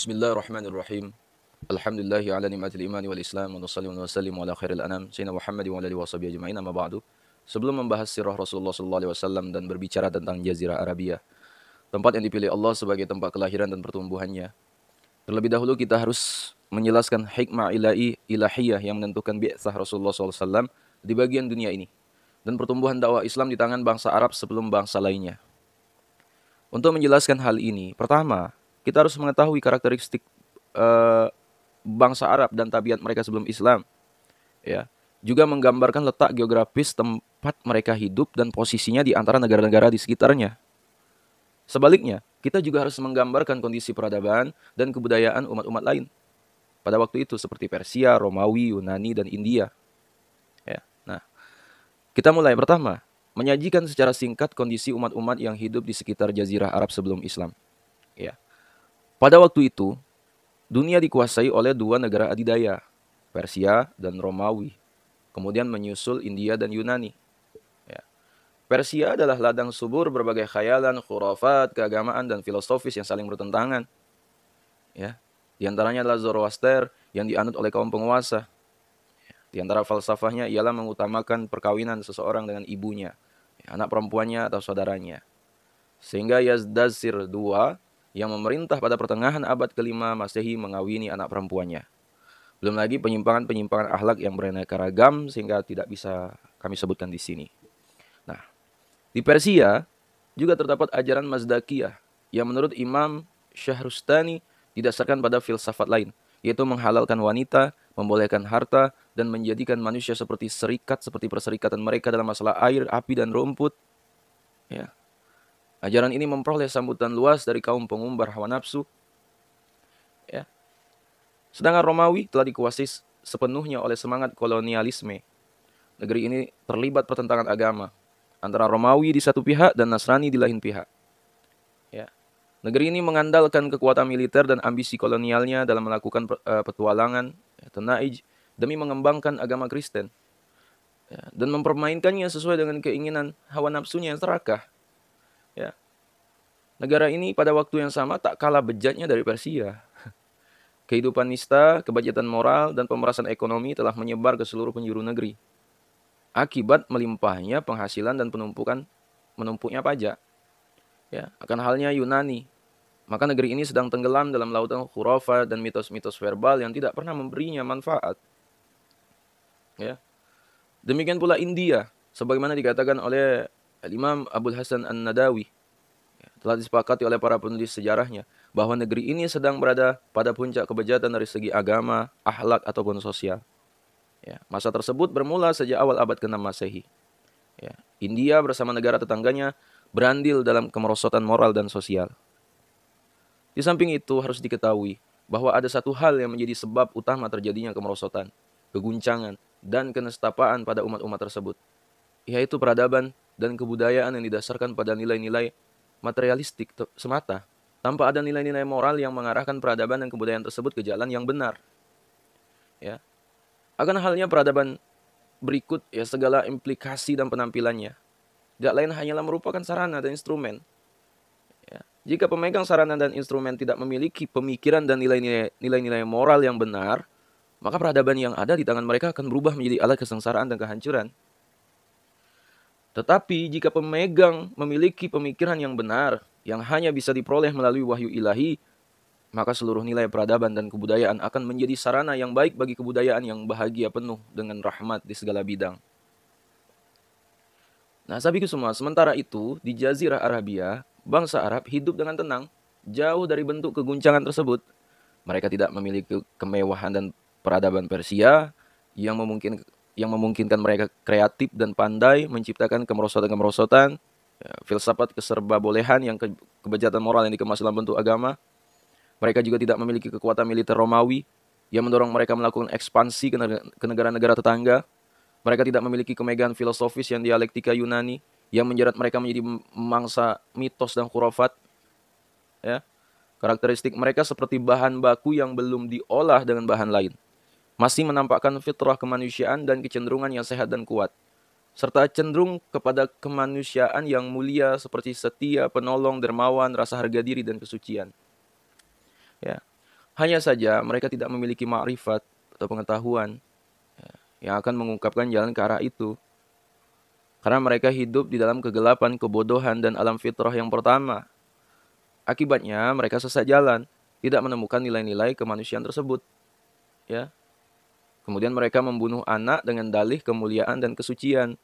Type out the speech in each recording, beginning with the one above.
Bismillahirrahmanirrahim. Alhamdulillah ala ni'matil iman wal islam wa nusalli wa nusallim ala khairil anam sayyidina Muhammad wa alihi washabihi ajma'in amma ba'du. Sebelum membahas sirah Rasulullah sallallahu alaihi wasallam dan berbicara tentang Jazirah Arabia, tempat yang dipilih Allah sebagai tempat kelahiran dan pertumbuhannya. Terlebih dahulu kita harus menjelaskan hikmah ilahi ilahiyah yang menentukan bi'tsah Rasulullah SAW di bagian dunia ini dan pertumbuhan dakwah Islam di tangan bangsa Arab sebelum bangsa lainnya. Untuk menjelaskan hal ini, pertama, kita harus mengetahui karakteristik uh, bangsa Arab dan tabiat mereka sebelum Islam. Ya, juga menggambarkan letak geografis tempat mereka hidup dan posisinya di antara negara-negara di sekitarnya. Sebaliknya, kita juga harus menggambarkan kondisi peradaban dan kebudayaan umat-umat lain. Pada waktu itu seperti Persia, Romawi, Yunani, dan India. Ya. Nah, kita mulai pertama, menyajikan secara singkat kondisi umat-umat yang hidup di sekitar jazirah Arab sebelum Islam. Ya. Pada waktu itu, dunia dikuasai oleh dua negara adidaya, Persia dan Romawi. Kemudian menyusul India dan Yunani. Ya. Persia adalah ladang subur berbagai khayalan, khurafat, keagamaan, dan filosofis yang saling bertentangan. Ya. Di antaranya adalah Zoroaster yang dianut oleh kaum penguasa. Ya. Di antara falsafahnya ialah mengutamakan perkawinan seseorang dengan ibunya, ya, anak perempuannya atau saudaranya. Sehingga Yazdazir II yang memerintah pada pertengahan abad kelima Masehi mengawini anak perempuannya. Belum lagi penyimpangan-penyimpangan akhlak yang beraneka ragam sehingga tidak bisa kami sebutkan di sini. Nah, di Persia juga terdapat ajaran Mazdakiyah yang menurut Imam Syahrustani didasarkan pada filsafat lain, yaitu menghalalkan wanita, membolehkan harta, dan menjadikan manusia seperti serikat, seperti perserikatan mereka dalam masalah air, api, dan rumput. Ya, Ajaran ini memperoleh sambutan luas dari kaum pengumbar hawa nafsu. Ya. Sedangkan Romawi telah dikuasai sepenuhnya oleh semangat kolonialisme. Negeri ini terlibat pertentangan agama antara Romawi di satu pihak dan Nasrani di lain pihak. Ya. Negeri ini mengandalkan kekuatan militer dan ambisi kolonialnya dalam melakukan eh, petualangan ya, tenaij demi mengembangkan agama Kristen ya, dan mempermainkannya sesuai dengan keinginan hawa nafsunya yang serakah. Ya. Negara ini pada waktu yang sama tak kalah bejatnya dari Persia. Kehidupan nista, kebajatan moral, dan pemerasan ekonomi telah menyebar ke seluruh penjuru negeri. Akibat melimpahnya penghasilan dan penumpukan menumpuknya pajak. Ya, akan halnya Yunani. Maka negeri ini sedang tenggelam dalam lautan khurafa dan mitos-mitos verbal yang tidak pernah memberinya manfaat. Ya. Demikian pula India, sebagaimana dikatakan oleh Al-Imam Hasan An-Nadawi ya, telah disepakati oleh para penulis sejarahnya bahwa negeri ini sedang berada pada puncak kebejatan dari segi agama, ahlak ataupun sosial. Ya, masa tersebut bermula sejak awal abad ke-6 Masehi. Ya, India bersama negara tetangganya berandil dalam kemerosotan moral dan sosial. Di samping itu harus diketahui bahwa ada satu hal yang menjadi sebab utama terjadinya kemerosotan, keguncangan, dan kenestapaan pada umat-umat tersebut, yaitu peradaban dan kebudayaan yang didasarkan pada nilai-nilai materialistik semata, tanpa ada nilai-nilai moral yang mengarahkan peradaban dan kebudayaan tersebut ke jalan yang benar. Ya. Akan halnya peradaban berikut ya segala implikasi dan penampilannya. Tidak lain hanyalah merupakan sarana dan instrumen. Ya. Jika pemegang sarana dan instrumen tidak memiliki pemikiran dan nilai-nilai moral yang benar, maka peradaban yang ada di tangan mereka akan berubah menjadi alat kesengsaraan dan kehancuran. Tetapi jika pemegang memiliki pemikiran yang benar, yang hanya bisa diperoleh melalui wahyu ilahi, maka seluruh nilai peradaban dan kebudayaan akan menjadi sarana yang baik bagi kebudayaan yang bahagia penuh dengan rahmat di segala bidang. Nah, sahabatku semua, sementara itu di Jazirah Arabia, bangsa Arab hidup dengan tenang, jauh dari bentuk keguncangan tersebut. Mereka tidak memiliki kemewahan dan peradaban Persia yang memungkinkan yang memungkinkan mereka kreatif dan pandai menciptakan kemerosotan-kemerosotan, ya, filsafat keserbabolehan yang ke, kebejatan moral yang dikemas dalam bentuk agama. Mereka juga tidak memiliki kekuatan militer Romawi yang mendorong mereka melakukan ekspansi ke negara-negara tetangga. Mereka tidak memiliki kemegahan filosofis yang dialektika Yunani yang menjerat mereka menjadi mangsa mitos dan khurafat. Ya. Karakteristik mereka seperti bahan baku yang belum diolah dengan bahan lain masih menampakkan fitrah kemanusiaan dan kecenderungan yang sehat dan kuat, serta cenderung kepada kemanusiaan yang mulia seperti setia, penolong, dermawan, rasa harga diri, dan kesucian. Ya. Hanya saja mereka tidak memiliki makrifat atau pengetahuan ya, yang akan mengungkapkan jalan ke arah itu. Karena mereka hidup di dalam kegelapan, kebodohan, dan alam fitrah yang pertama. Akibatnya mereka sesat jalan, tidak menemukan nilai-nilai kemanusiaan tersebut. Ya, Kemudian mereka membunuh anak dengan dalih kemuliaan dan kesucian,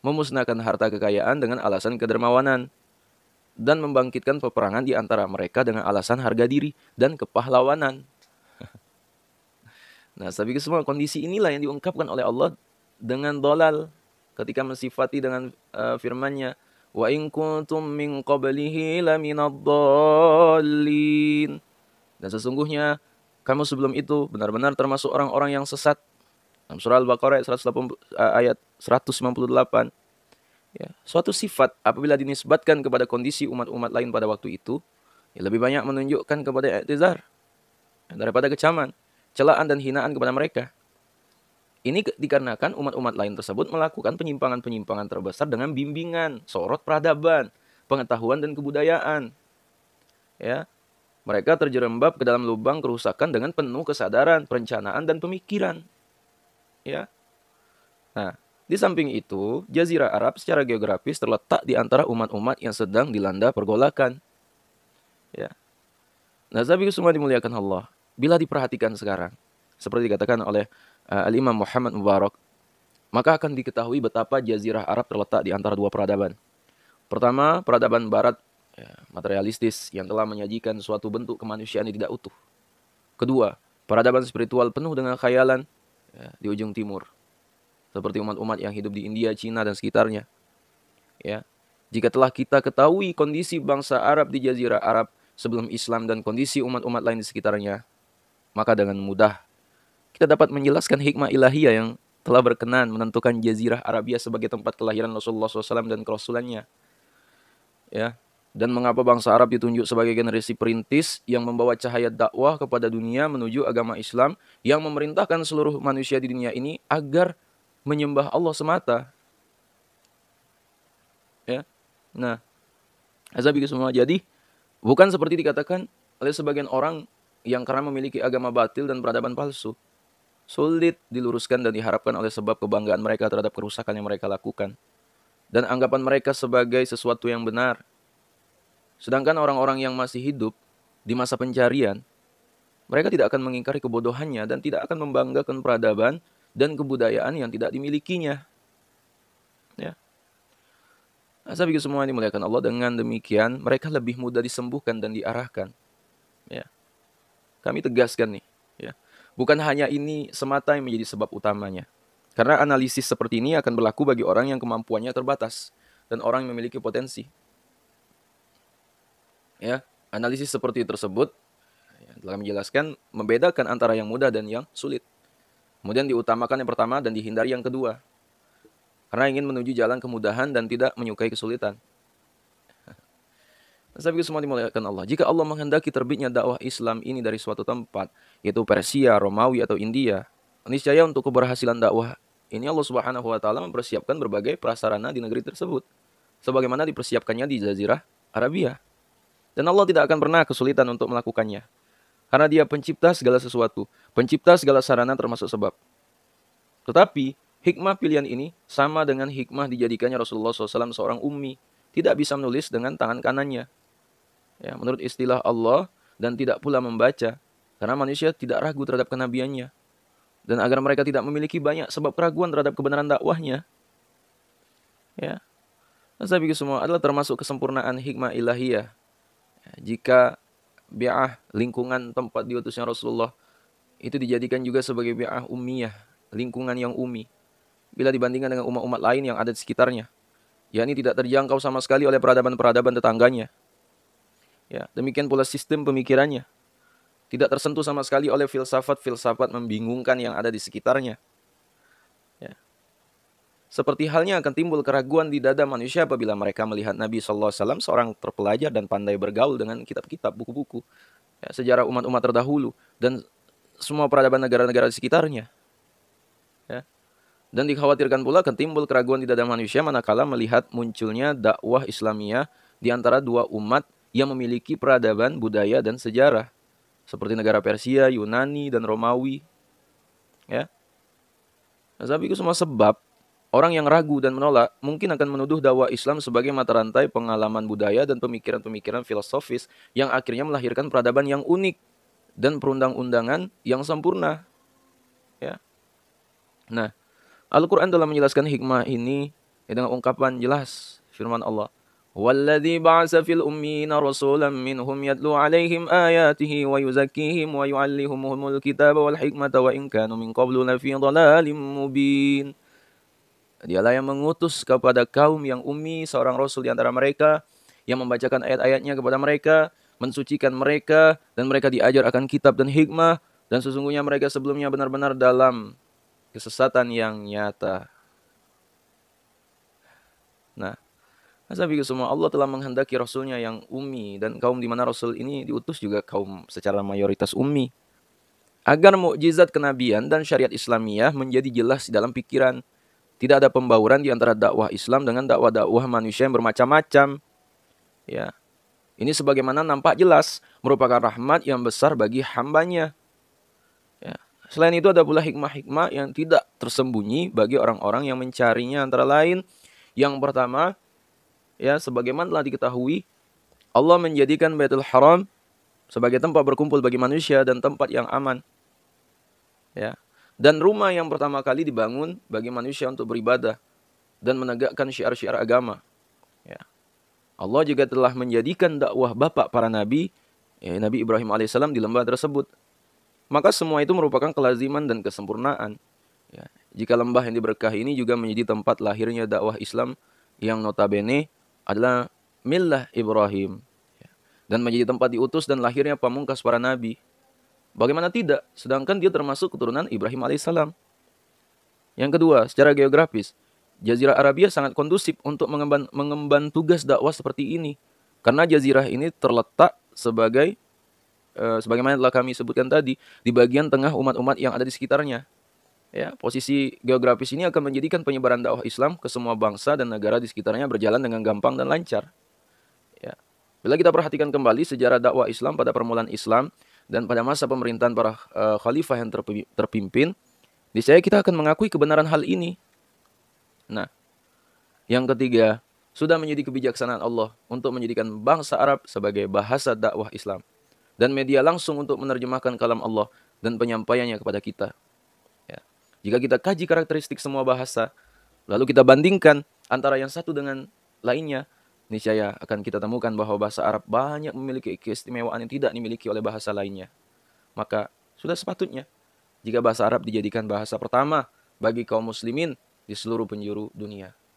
memusnahkan harta kekayaan dengan alasan kedermawanan, dan membangkitkan peperangan di antara mereka dengan alasan harga diri dan kepahlawanan. Nah, tapi semua kondisi inilah yang diungkapkan oleh Allah dengan dolal ketika mensifati dengan uh, firman-Nya, wa in kuntum min qablihi Dan sesungguhnya kamu sebelum itu benar-benar termasuk orang-orang yang sesat. Dalam surah Al-Baqarah ayat 198. Eh, ya, suatu sifat apabila dinisbatkan kepada kondisi umat-umat lain pada waktu itu, ya lebih banyak menunjukkan kepada i'tizar ya, daripada kecaman, celaan dan hinaan kepada mereka. Ini dikarenakan umat-umat lain tersebut melakukan penyimpangan-penyimpangan terbesar dengan bimbingan, sorot peradaban, pengetahuan dan kebudayaan. Ya, mereka terjerembab ke dalam lubang kerusakan dengan penuh kesadaran, perencanaan, dan pemikiran. Ya. Nah, di samping itu, Jazirah Arab secara geografis terletak di antara umat-umat yang sedang dilanda pergolakan. Ya. Nah, sahabat semua dimuliakan Allah. Bila diperhatikan sekarang, seperti dikatakan oleh uh, Al-Imam Muhammad Mubarak, maka akan diketahui betapa Jazirah Arab terletak di antara dua peradaban. Pertama, peradaban barat ya, materialistis yang telah menyajikan suatu bentuk kemanusiaan yang tidak utuh. Kedua, peradaban spiritual penuh dengan khayalan ya, di ujung timur, seperti umat-umat yang hidup di India, Cina, dan sekitarnya. Ya, jika telah kita ketahui kondisi bangsa Arab di Jazirah Arab sebelum Islam dan kondisi umat-umat lain di sekitarnya, maka dengan mudah kita dapat menjelaskan hikmah ilahiyah yang telah berkenan menentukan Jazirah Arabia sebagai tempat kelahiran Rasulullah SAW dan kerasulannya. Ya, dan mengapa bangsa Arab ditunjuk sebagai generasi perintis yang membawa cahaya dakwah kepada dunia menuju agama Islam yang memerintahkan seluruh manusia di dunia ini agar menyembah Allah semata. Ya. Nah, Azabi semua. Jadi, bukan seperti dikatakan oleh sebagian orang yang karena memiliki agama batil dan peradaban palsu. Sulit diluruskan dan diharapkan oleh sebab kebanggaan mereka terhadap kerusakan yang mereka lakukan. Dan anggapan mereka sebagai sesuatu yang benar Sedangkan orang-orang yang masih hidup di masa pencarian, mereka tidak akan mengingkari kebodohannya dan tidak akan membanggakan peradaban dan kebudayaan yang tidak dimilikinya. Ya. Nah, saya pikir semua ini melihatkan Allah dengan demikian mereka lebih mudah disembuhkan dan diarahkan. Ya. Kami tegaskan nih, ya. Bukan hanya ini semata yang menjadi sebab utamanya. Karena analisis seperti ini akan berlaku bagi orang yang kemampuannya terbatas dan orang yang memiliki potensi. Ya, analisis seperti tersebut ya, telah menjelaskan membedakan antara yang mudah dan yang sulit. Kemudian diutamakan yang pertama dan dihindari yang kedua. Karena ingin menuju jalan kemudahan dan tidak menyukai kesulitan. Saya pikir semua dimuliakan Allah. Jika Allah menghendaki terbitnya dakwah Islam ini dari suatu tempat, yaitu Persia, Romawi, atau India, niscaya untuk keberhasilan dakwah ini Allah Subhanahu wa taala mempersiapkan berbagai prasarana di negeri tersebut sebagaimana dipersiapkannya di jazirah Arabia. Dan Allah tidak akan pernah kesulitan untuk melakukannya. Karena dia pencipta segala sesuatu. Pencipta segala sarana termasuk sebab. Tetapi hikmah pilihan ini sama dengan hikmah dijadikannya Rasulullah SAW seorang ummi. Tidak bisa menulis dengan tangan kanannya. Ya, menurut istilah Allah dan tidak pula membaca. Karena manusia tidak ragu terhadap kenabiannya. Dan agar mereka tidak memiliki banyak sebab keraguan terhadap kebenaran dakwahnya. Ya, dan saya pikir semua adalah termasuk kesempurnaan hikmah ilahiyah jika bi'ah lingkungan tempat diutusnya Rasulullah itu dijadikan juga sebagai bi'ah ummiyah, lingkungan yang umi. Bila dibandingkan dengan umat-umat lain yang ada di sekitarnya, yakni tidak terjangkau sama sekali oleh peradaban-peradaban tetangganya. Ya, demikian pula sistem pemikirannya. Tidak tersentuh sama sekali oleh filsafat-filsafat membingungkan yang ada di sekitarnya. Seperti halnya akan timbul keraguan di dada manusia apabila mereka melihat Nabi Shallallahu Alaihi Wasallam seorang terpelajar dan pandai bergaul dengan kitab-kitab, buku-buku, ya, sejarah umat-umat terdahulu dan semua peradaban negara-negara di sekitarnya. Ya. Dan dikhawatirkan pula akan timbul keraguan di dada manusia manakala melihat munculnya dakwah Islamiyah di antara dua umat yang memiliki peradaban, budaya, dan sejarah seperti negara Persia, Yunani, dan Romawi. Ya. Nah, tapi itu semua sebab Orang yang ragu dan menolak mungkin akan menuduh dakwah Islam sebagai mata rantai pengalaman budaya dan pemikiran-pemikiran filosofis yang akhirnya melahirkan peradaban yang unik dan perundang-undangan yang sempurna. Ya. Nah, Al-Qur'an dalam menjelaskan hikmah ini ya, dengan ungkapan jelas firman Allah, "Walladzi ba'atsa fil ummiyina rasulan minhum yatlu 'alaihim ayatihi wa yuzakkihim wa yu'allimuhumul kitaba wal hikmata wa in kanu min Dialah yang mengutus kepada kaum yang umi seorang rasul di antara mereka yang membacakan ayat-ayatnya kepada mereka, mensucikan mereka dan mereka diajar akan kitab dan hikmah dan sesungguhnya mereka sebelumnya benar-benar dalam kesesatan yang nyata. Nah, begitu semua Allah telah menghendaki Rasulnya yang umi dan kaum di mana Rasul ini diutus juga kaum secara mayoritas umi Agar mukjizat kenabian dan syariat Islamiyah menjadi jelas dalam pikiran tidak ada pembauran di antara dakwah Islam dengan dakwah-dakwah manusia yang bermacam-macam. Ya. Ini sebagaimana nampak jelas merupakan rahmat yang besar bagi hambanya. Ya. Selain itu ada pula hikmah-hikmah yang tidak tersembunyi bagi orang-orang yang mencarinya antara lain. Yang pertama, ya sebagaimana telah diketahui, Allah menjadikan Baitul Haram sebagai tempat berkumpul bagi manusia dan tempat yang aman. Ya dan rumah yang pertama kali dibangun bagi manusia untuk beribadah dan menegakkan syiar-syiar agama. Ya. Allah juga telah menjadikan dakwah bapak para nabi, ya, Nabi Ibrahim alaihissalam di lembah tersebut. Maka semua itu merupakan kelaziman dan kesempurnaan. Ya. Jika lembah yang diberkahi ini juga menjadi tempat lahirnya dakwah Islam yang notabene adalah milah Ibrahim. Ya. Dan menjadi tempat diutus dan lahirnya pamungkas para nabi. Bagaimana tidak? Sedangkan dia termasuk keturunan Ibrahim alaihissalam. Yang kedua, secara geografis, Jazirah Arabia sangat kondusif untuk mengemban, mengemban tugas dakwah seperti ini. Karena jazirah ini terletak sebagai e, sebagaimana telah kami sebutkan tadi di bagian tengah umat-umat yang ada di sekitarnya. Ya, posisi geografis ini akan menjadikan penyebaran dakwah Islam ke semua bangsa dan negara di sekitarnya berjalan dengan gampang dan lancar. Ya. Bila kita perhatikan kembali sejarah dakwah Islam pada permulaan Islam, dan pada masa pemerintahan para eh, khalifah yang terpimpin, niscaya kita akan mengakui kebenaran hal ini. Nah, yang ketiga, sudah menjadi kebijaksanaan Allah untuk menjadikan bangsa Arab sebagai bahasa dakwah Islam dan media langsung untuk menerjemahkan kalam Allah dan penyampaiannya kepada kita. Ya. Jika kita kaji karakteristik semua bahasa, lalu kita bandingkan antara yang satu dengan lainnya, niscaya akan kita temukan bahwa bahasa Arab banyak memiliki keistimewaan yang tidak dimiliki oleh bahasa lainnya. Maka sudah sepatutnya jika bahasa Arab dijadikan bahasa pertama bagi kaum muslimin di seluruh penjuru dunia.